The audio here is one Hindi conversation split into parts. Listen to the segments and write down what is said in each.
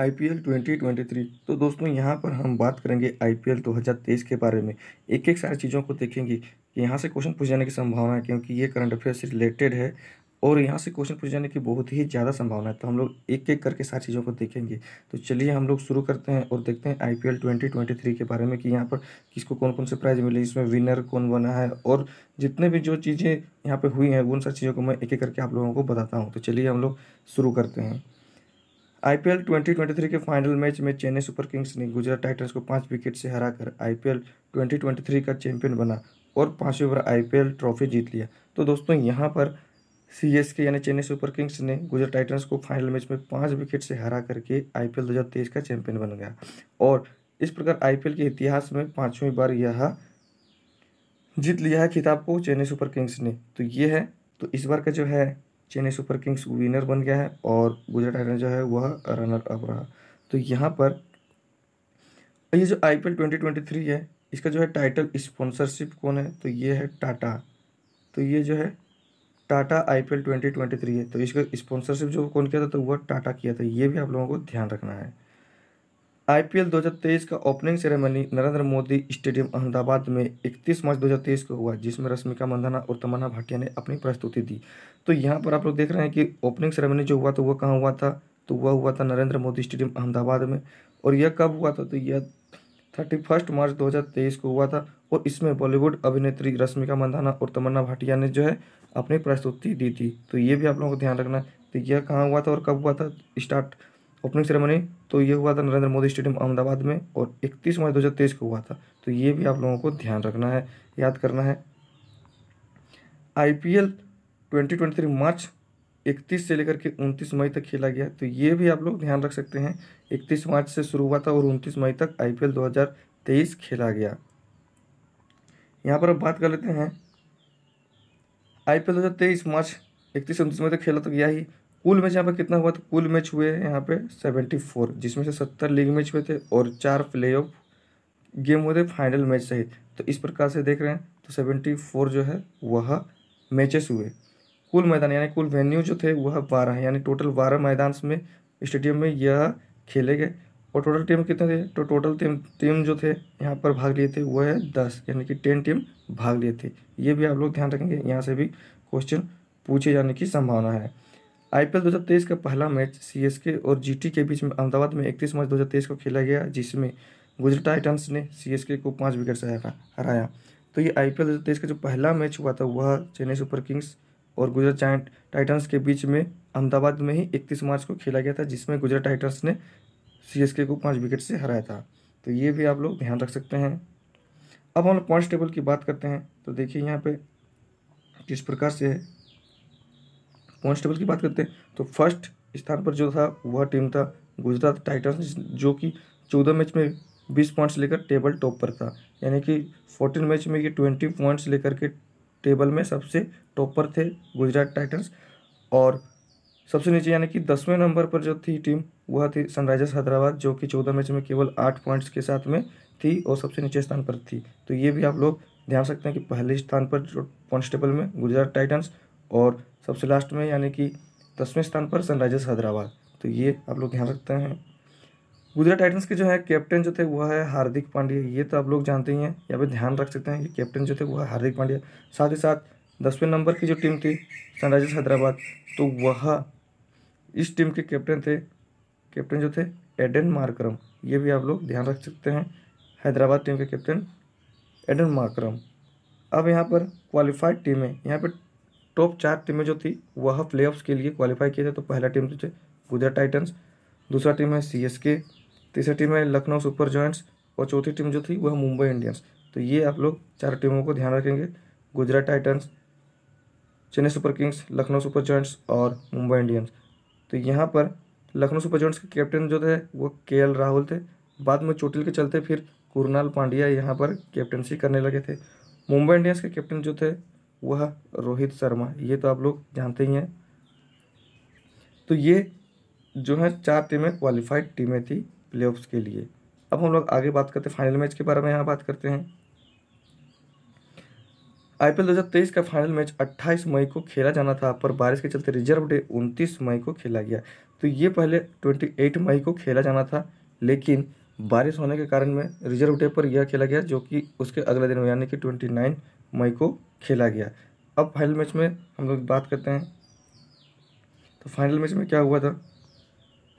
आईपीएल 2023 तो दोस्तों यहाँ पर हम बात करेंगे आईपीएल 2023 के बारे में एक एक सारी चीज़ों को देखेंगे कि यहाँ से क्वेश्चन पूछ जाने की संभावना है क्योंकि ये करंट अफेयर से रिलेटेड है और यहाँ से क्वेश्चन पूछ जाने की बहुत ही ज़्यादा संभावना है तो हम लोग एक एक करके सारी चीज़ों को देखेंगे तो चलिए हम लोग शुरू करते हैं और देखते हैं I P L twenty twenty three के बारे में कि यहाँ पर किसको कौन कौन से प्राइज़ मिले इसमें विनर कौन बना है और जितने भी जो चीज़ें यहाँ पर हुई हैं उन सारी चीज़ों को मैं एक एक करके आप लोगों को बताता हूँ तो चलिए हम लोग शुरू करते हैं आईपीएल 2023 के फाइनल मैच में चेन्नई सुपर किंग्स ने गुजरात टाइटंस को पाँच विकेट से हरा कर आई पी का चैंपियन बना और पाँचवीं बार आईपीएल ट्रॉफी जीत लिया तो दोस्तों यहाँ पर सी एस के यानी चेन्नई सुपर किंग्स ने गुजरात टाइटंस को फाइनल मैच में पाँच विकेट से हरा करके आई पी एल दो हज़ार तेईस का चैंपियन बन गया और इस प्रकार आई पी एल के इतिहास में पाँचवीं बार यह जीत लिया है खिताब को चेन्नई सुपर किंग्स ने तो ये है तो इस बार का जो है चेन्नई सुपर किंग्स विनर बन गया है और गुजरात टाइटन जो है वह रनर अप रहा तो यहाँ पर ये जो I P L twenty twenty three है इसका जो है टाइटल स्पॉन्सरशिप कौन है तो ये है टाटा तो ये जो है Tata I P L twenty twenty three है तो इसका स्पॉन्सरशिप जो कौन किया था तो वह टाटा किया था ये भी आप लोगों को ध्यान रखना है आईपीएल 2023 का opening ceremony Narendra Modi stadium Ahmedabad में 31 मार्च 2023 को हुआ जिसमें रश्मिका मंदाना और तमन्ना भाटिया ने अपनी प्रस्तुति दी तो यहाँ पर आप लोग देख रहे हैं कि ओपनिंग सेरेमनी जो हुआ तो वह कहाँ हुआ था तो वह हुआ था नरेंद्र मोदी स्टेडियम अहमदाबाद में और यह कब हुआ था तो यह थर्टी फर्स्ट मार्च दो को हुआ था और इसमें बॉलीवुड अभिनेत्री रश्मिका मंदाना और तमन्ना भाटिया ने जो है अपनी प्रस्तुति दी थी तो ये भी आप लोगों को ध्यान रखना है तो यह कहाँ हुआ था और कब हुआ था स्टार्ट ओपनिंग सेरेमनी तो ये हुआ था नरेंद्र मोदी स्टेडियम अहमदाबाद में और 31 मार्च 2023 को हुआ था तो ये भी आप लोगों को ध्यान रखना है याद करना है आई पी मार्च 31 से लेकर के 29 मई तक खेला गया तो ये भी आप लोग ध्यान रख सकते हैं 31 मार्च से शुरू हुआ था और 29 मई तक आईपीएल तेईस खेला गया यहाँ पर अब बात कर लेते हैं आईपीएल तेईस मार्च इकतीस उनतीस मई तक खेला तो गया ही कुल मैच यहाँ पर कितना हुआ तो कुल मैच हुए हैं यहाँ पे सेवेंटी फोर जिसमें से सत्तर लीग मैच हुए थे और चार प्ले ऑफ गेम हुए थे फाइनल मैच सहित तो इस प्रकार से देख रहे हैं तो सेवेंटी फोर जो है वह मैचेस हुए कुल मैदान यानी कुल वेन्यू जो थे वह बारह यानी टोटल बारह मैदान में स्टेडियम में यह खेले गए और टोटल टीम कितने थे तो टोटल टीम टीम जो थे यहाँ पर भाग लिए थे वह है दस यानी कि टेन टीम भाग लिए थे ये भी आप लोग ध्यान रखेंगे यहाँ से भी क्वेश्चन पूछे जाने की संभावना है आईपीएल 2023 का पहला मैच सीएसके और जीटी के बीच में अहमदाबाद में 31 मार्च 2023 को खेला गया जिसमें गुजरात टाइटंस ने सीएसके को पाँच विकेट से हराया तो ये आई पी का जो पहला मैच हुआ था वह चेन्नई सुपर किंग्स और गुजरात जायंट टाइटंस के बीच में अहमदाबाद में ही इकतीस मार्च को खेला गया था जिसमें गुजरात टाइटन्स ने सी को पाँच विकेट से हराया था तो ये भी आप लोग ध्यान रख सकते हैं अब हम लोग पॉइंट्स टेबल की बात करते हैं तो देखिए यहाँ पे किस प्रकार से है कॉन्स्टेबल की बात करते हैं तो फर्स्ट स्थान पर जो था वह टीम था गुजरात टाइटन्स जो कि चौदह मैच में बीस पॉइंट्स लेकर टेबल टॉप पर था यानी कि फोर्टीन मैच में ये ट्वेंटी पॉइंट्स लेकर के टेबल में सबसे टॉप पर थे गुजरात टाइटन्स और सबसे नीचे यानी कि दसवें नंबर पर जो थी टीम वह थी सनराइजर्स हैदराबाद जो कि चौदह मैच में केवल आठ पॉइंट्स के साथ में थी और सबसे नीचे स्थान पर थी तो ये भी आप लोग ध्यान सकते हैं कि पहले स्थान पर जो कॉन्स्टेबल में गुजरात टाइटन्स और सबसे लास्ट में यानी कि दसवें स्थान पर सनराइजर्स हैदराबाद तो ये आप लोग ध्यान रखते हैं गुजरात टाइटन्स के जो है कैप्टन जो थे वह है हार्दिक पांड्या ये तो आप लोग जानते ही हैं यहाँ पर ध्यान रख सकते हैं कि कैप्टन जो थे वह हार्दिक पांड्या साथ ही साथ दसवें नंबर की जो टीम थी सनराइजर्स हैदराबाद तो वह इस टीम के कैप्टन थे कैप्टन जो थे एडन मार्करम ये भी आप लोग ध्यान रख सकते हैं हैदराबाद टीम के कैप्टन एडन मार्करम अब यहाँ पर क्वालिफाइड टीमें यहाँ पर टॉप चार टीमें जो थी वह प्ले के लिए क्वालिफाई किए थे तो पहला टीम जो तो थे गुजरात टाइटन्स दूसरा टीम है सी एस के तीसरी टीम है लखनऊ सुपर जॉइंट्स और चौथी टीम जो थी वह मुंबई इंडियंस तो ये आप लोग चार टीमों को ध्यान रखेंगे Gujarat Titans Chennai Super Kings Lucknow Super Giants और मुंबई इंडियंस तो यहाँ पर लखनऊ सुपर जॉइंट्स के कैप्टन जो थे वो के एल राहुल थे बाद में चोटिल के चलते फिर कुरनाल पांड्या यहाँ पर कैप्टनसी करने लगे थे मुंबई इंडियंस के कैप्टन जो थे वह रोहित शर्मा ये तो आप लोग जानते ही हैं तो ये जो है चार टीमें क्वालिफाइड टीमें थी प्ले के लिए अब हम लोग आगे बात करते हैं फाइनल मैच के बारे में यहाँ बात करते हैं आईपीएल 2023 का फाइनल मैच 28 मई को खेला जाना था पर बारिश के चलते रिजर्व डे 29 मई को खेला गया तो ये पहले 28 मई को खेला जाना था लेकिन बारिश होने के कारण में रिजर्व डे पर यह खेला गया जो कि उसके अगले दिन यानी कि 29 मई को खेला गया अब फाइनल मैच में हम लोग बात करते हैं तो फाइनल मैच में क्या हुआ था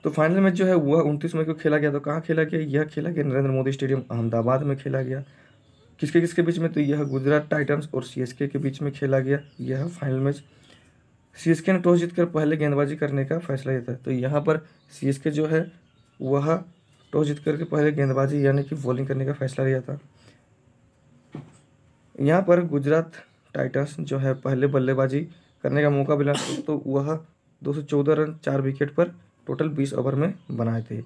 तो फाइनल मैच जो है वह उनतीस मई को खेला गया तो कहाँ खेला गया यह खेला गया नरेंद्र मोदी स्टेडियम अहमदाबाद में खेला गया किसके किसके बीच में तो यह गुजरात टाइटन्स और सी के बीच में खेला गया यह फाइनल मैच के ने टॉस जीतकर पहले गेंदबाजी करने का फैसला लिया था तो यहाँ पर के जो है वह टॉस जीत करके पहले गेंदबाजी यानी कि बॉलिंग करने का फैसला लिया था यहाँ पर गुजरात टाइटर्स जो है पहले बल्लेबाजी करने का मौका मिला तो वह 214 रन चार विकेट पर टोटल 20 ओवर में बनाए थे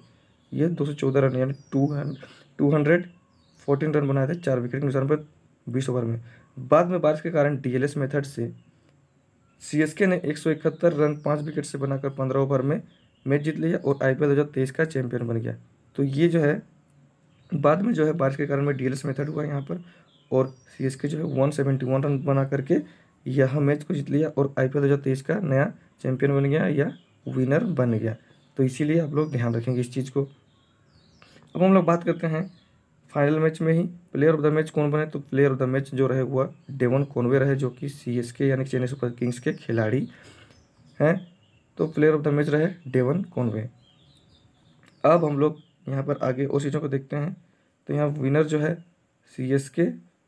ये 214 रन यानी two two hundred fourteen run बनाए थे चार विकेट के नुकसान पर बीस ओवर में बाद में बारिश के कारण डीएलएस मेथड से सीएसके ने एक रन पाँच विकेट से बनाकर पंद्रह ओवर में मैच जीत लिया और आई पी का चैंपियन बन गया तो ये जो है बाद में जो है बारिश के कारण में डीएलएस मेथड हुआ यहाँ पर और सी एस के जो है वन सेवेंटी वन रन बना करके यह मैच को जीत लिया और आई पी एल का नया चैम्पियन बन गया या विनर बन गया तो इसीलिए आप लोग ध्यान रखेंगे इस चीज़ को अब हम लोग बात करते हैं फाइनल मैच में ही प्लेयर ऑफ द मैच कौन बने तो प्लेयर ऑफ द मैच जो रहे हुआ डेवन कॉनवे रहे जो कि सी एस के यानी चेन्नई सुपर किंग्स के खिलाड़ी हैं तो प्लेयर ऑफ द मैच रहे डेवन कॉनवे अब हम लोग यहाँ पर आगे और चीज़ों को देखते हैं तो यहाँ विनर जो है सी एस के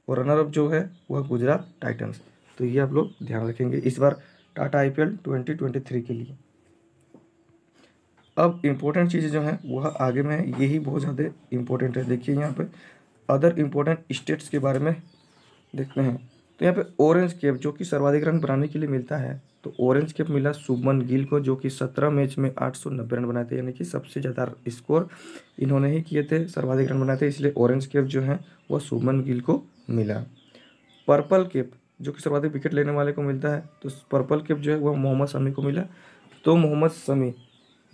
और रनर अप जो है वह गुजरात टाइटन्स तो ये आप लोग ध्यान रखेंगे इस बार Tata I twenty twenty three के लिए अब इम्पोर्टेंट चीज़ें जो हैं वह आगे में यही बहुत ज़्यादा इम्पोर्टेंट है देखिए यहाँ पे अदर इम्पोर्टेंट स्टेट्स के बारे में देखते हैं तो यहाँ पे ऑरेंज कैप जो कि सर्वाधिक रन बनाने के लिए मिलता है तो ऑरेंज कैप मिला शुभमन गिल को जो कि सत्रह मैच में आठ सौ नब्बे रन बनाए थे यानी कि सबसे ज़्यादा स्कोर इन्होंने ही किए थे सर्वाधिक रन बनाए थे इसलिए ऑरेंज कैप जो है वह शुभमन गिल को मिला पर्पल केप जो कि सर्वाधिक विकेट लेने वाले को मिलता है तो पर्पल केप जो है वह मोहम्मद शमी को मिला तो मोहम्मद शमी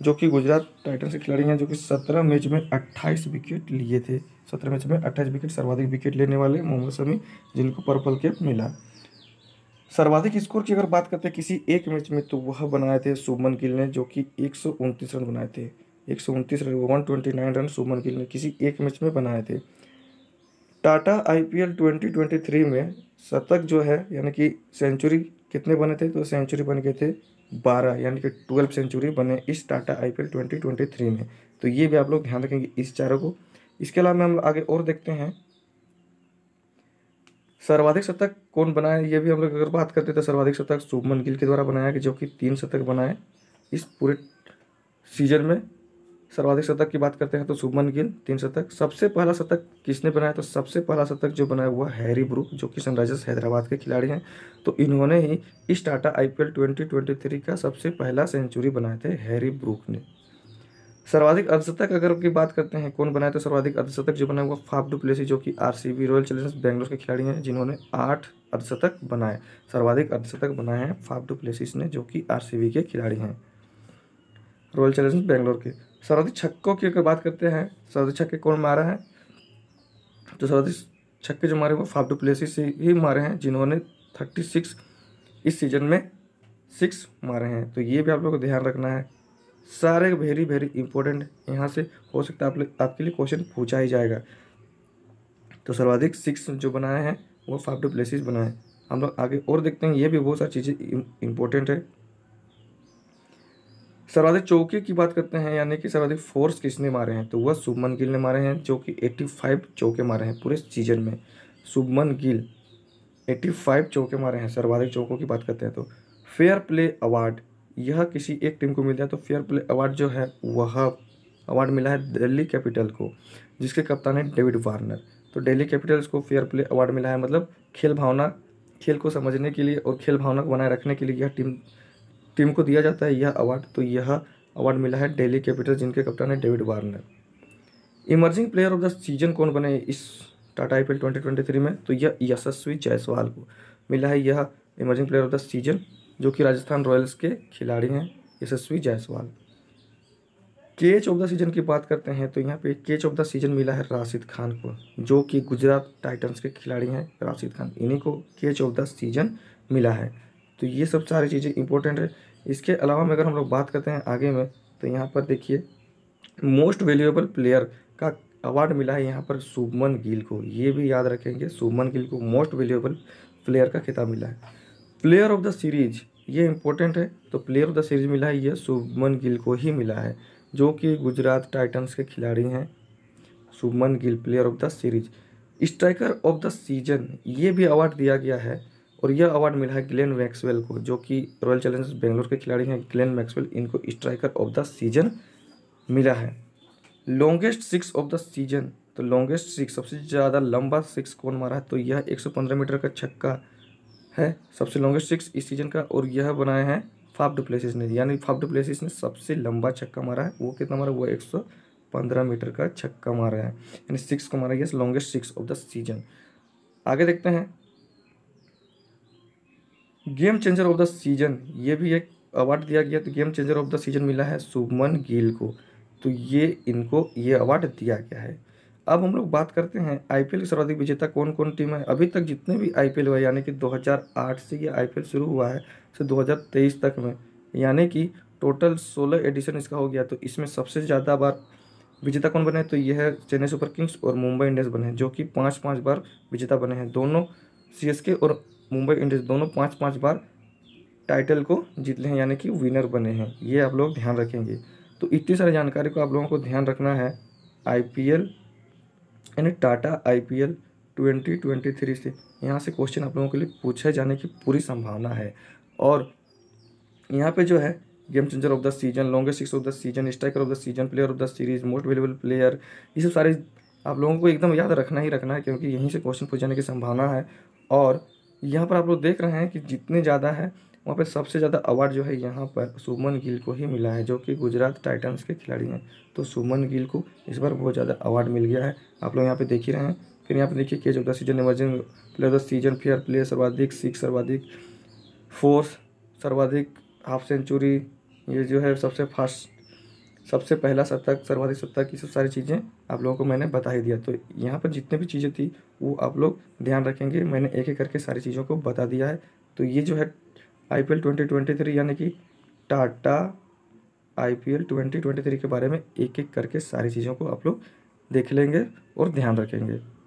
जो कि गुजरात टाइटन्स के खिलाड़ी हैं जो कि सत्रह मैच में अट्ठाईस विकेट लिए थे सत्रह मैच में अट्ठाईस विकेट सर्वाधिक विकेट लेने वाले मोहम्मद शमी जिनको पर्पल केप मिला सर्वाधिक स्कोर की अगर बात करते हैं किसी एक मैच में तो वह बनाए थे शुभमन गिल ने जो कि एक रन बनाए थे एक run one twenty nine run Shubman Gill ने किसी एक मैच में बनाए थे टाटा आईपीएल 2023 में शतक जो है यानी कि सेंचुरी कितने बने थे तो सेंचुरी बन गए थे बारह यानी कि ट्वेल्व सेंचुरी बने इस टाटा आई पी में तो ये भी आप लोग ध्यान रखेंगे इस चारों को इसके अलावा हम आगे और देखते हैं सर्वाधिक शतक कौन बनाए ये भी हम लोग अगर बात करते हैं तो सर्वाधिक शतक शुभमन गिल के द्वारा बनाया कि जो कि तीन शतक बनाए इस पूरे सीजन में सर्वाधिक शतक की बात करते हैं तो सुमन गिल तीन शतक सबसे पहला शतक किसने बनाया तो सबसे पहला शतक जो बनाया हुआ हैरी ब्रूक जो कि सनराइजर्स हैदराबाद के खिलाड़ी हैं तो इन्होंने ही इस Tata I P L twenty twenty three का सबसे पहला सेंचुरी बनाए थे हैरी ब्रूक ने सर्वाधिक अर्धशतक अगर की बात करते हैं कौन बनाए तो सर्वाधिक अर्धशतक जो बनाया हुआ फाफ डुप्लेसी जो कि R C B Royal Challengers Bangalore के खिलाड़ी हैं जिन्होंने आठ अर्धशतक बनाए सर्वाधिक अर्धशतक बनाए हैं फाफ डुप्लेसिस ने जो कि आर सी बी के खिलाड़ी हैं रॉयल चैलेंजर्स बैंगलोर के सर्वाधिक छक्कों की अगर बात करते हैं सर्वाधिक छक्के कौन मारा है तो सर्वाधिक छक्के जो मारे वो फाफ प्लेसी से ही मारे हैं जिन्होंने थर्टी सिक्स इस सीजन में सिक्स मारे हैं तो ये भी आप लोग को ध्यान रखना है सारे वेरी वेरी इंपॉर्टेंट यहाँ से हो सकता है आप लोग आपके लिए क्वेश्चन पूछा ही जाएगा तो सर्वाधिक सिक्स जो बनाए हैं वो फाफ डू प्लेसिस बनाए हम लोग आगे और देखते हैं ये भी बहुत सारी चीज़ें इम्पोर्टेंट है सर्वाधिक चौके की बात करते हैं यानी कि सर्वाधिक फोर्स किसने मारे हैं तो वह शुभमन गिल ने मारे हैं जो कि एट्टी फाइव चौके मारे हैं पूरे सीजन में शुभमन गिल एट्टी फाइव चौके मारे हैं सर्वाधिक चौकों की बात करते हैं तो फेयर प्ले अवार्ड यह किसी एक टीम को मिल जाए तो फेयर प्ले अवार्ड जो है वह अवार्ड मिला है दिल्ली कैपिटल को जिसके कप्तान है डेविड वार्नर तो दिल्ली कैपिटल्स को फेयर प्ले अवार्ड मिला है मतलब खेल भावना खेल को समझने के लिए और खेल भावना को बनाए रखने के लिए यह टीम टीम को दिया जाता है यह अवार्ड तो यह अवार्ड मिला है डेली कैपिटल जिनके कप्तान है David Warner emerging player of the season कौन बने इस टाटा आई पी ट्वेंटी में तो यह यशस्वी जायसवाल को मिला है यह emerging player of the season जो कि राजस्थान रॉयल्स के खिलाड़ी हैं यशस्वी जायसवाल केच ऑफ द सीजन की बात करते हैं तो यहाँ पे केच ऑफ द सीजन मिला है राशिद खान को जो कि गुजरात टाइटंस के खिलाड़ी हैं राशिद खान इन्हीं को केच ऑफ द सीजन मिला है तो ये सब सारी चीज़ें इंपॉर्टेंट है इसके अलावा में अगर हम लोग बात करते हैं आगे में तो यहाँ पर देखिए मोस्ट वैल्यूएबल प्लेयर का अवार्ड मिला है यहाँ पर शुभमन गिल को ये भी याद रखेंगे शुभमन गिल को मोस्ट वैल्यूएबल प्लेयर का खिताब मिला है प्लेयर ऑफ द सीरीज ये इम्पोर्टेंट है तो प्लेयर ऑफ द सीरीज मिला है ये शुभमन गिल को ही मिला है जो कि गुजरात टाइटंस के खिलाड़ी हैं Shubman Gill player of the series striker of the season ये भी अवार्ड दिया गया है और यह अवार्ड मिला है ग्लेन मैक्सवेल को जो कि रॉयल चैलेंजर्स बेंगलोर के खिलाड़ी हैं ग्लेन मैक्सवेल इनको स्ट्राइकर ऑफ द सीजन मिला है longest six of the season तो लॉन्गेस्ट सिक्स सबसे ज़्यादा लंबा सिक्स कौन मारा है तो यह 115 मीटर का छक्का है सबसे लॉन्गेस्ट सिक्स इस सीजन का और यह बनाया है फाफ डुप्लेसिस ने यानी फाफ डुप्लेसिस ने सबसे लंबा छक्का मारा है वो कितना मारा वो एक सौ पंद्रह मीटर का छक्का मारा है यानी सिक्स को मारा गया longest six of the season आगे देखते हैं game changer of the season ये भी एक अवार्ड दिया गया तो game changer of the season मिला है सुमन गिल को तो ये इनको ये अवार्ड दिया गया है अब हम लोग बात करते हैं आईपीएल की सर्वाधिक विजेता कौन कौन टीम है अभी तक जितने भी आईपीएल हुआ यानी कि 2008 से ये आईपीएल शुरू हुआ है तो से 2023 तक में यानी कि टोटल 16 एडिशन इसका हो गया तो इसमें सबसे ज़्यादा बार विजेता कौन बने तो यह है चेन्नई सुपर किंग्स और मुंबई इंडियंस बने जो कि पाँच पाँच बार विजेता बने हैं दोनों सी और मुंबई इंडियंस दोनों पाँच पाँच बार टाइटल को जीतले हैं यानी कि विनर बने हैं ये आप लोग ध्यान रखेंगे तो इतनी सारी जानकारी को आप लोगों को ध्यान रखना है आईपीएल यानी टाटा आईपीएल 2023 से यहाँ से क्वेश्चन आप लोगों के लिए पूछे जाने की पूरी संभावना है और यहाँ पे जो है game changer of the season longest six of the season striker of the season player of the series most valuable player ये सब सारे आप लोगों को एकदम याद रखना ही रखना है क्योंकि यहीं से क्वेश्चन पूछ जाने की संभावना है और यहाँ पर आप लोग देख रहे हैं कि जितने ज़्यादा है वहाँ पर सबसे ज़्यादा अवार्ड जो है यहाँ पर सुमन गिल को ही मिला है जो कि गुजरात टाइटन्स के खिलाड़ी हैं तो सुमन गिल को इस बार बहुत ज़्यादा अवार्ड मिल गया है आप लोग यहाँ पर देख ही रहे हैं फिर यहाँ पर देखिए केज of the season emerging player of the season fair player सर्वाधिक सिक्स सर्वाधिक फोर्स सर्वाधिक हाफ सेंचुरी ये जो है सबसे फास्ट सबसे पहला शतक सर्वाधिक शतक की सब सारी चीज़ें आप लोगों को मैंने बता ही दिया तो यहाँ पर जितने भी चीज़ें थी वो आप लोग ध्यान रखेंगे मैंने एक एक करके सारी चीज़ों को बता दिया है तो ये जो है I P L twenty twenty three यानी कि Tata I P L twenty twenty three के बारे में एक एक करके सारी चीज़ों को आप लोग देख लेंगे और ध्यान रखेंगे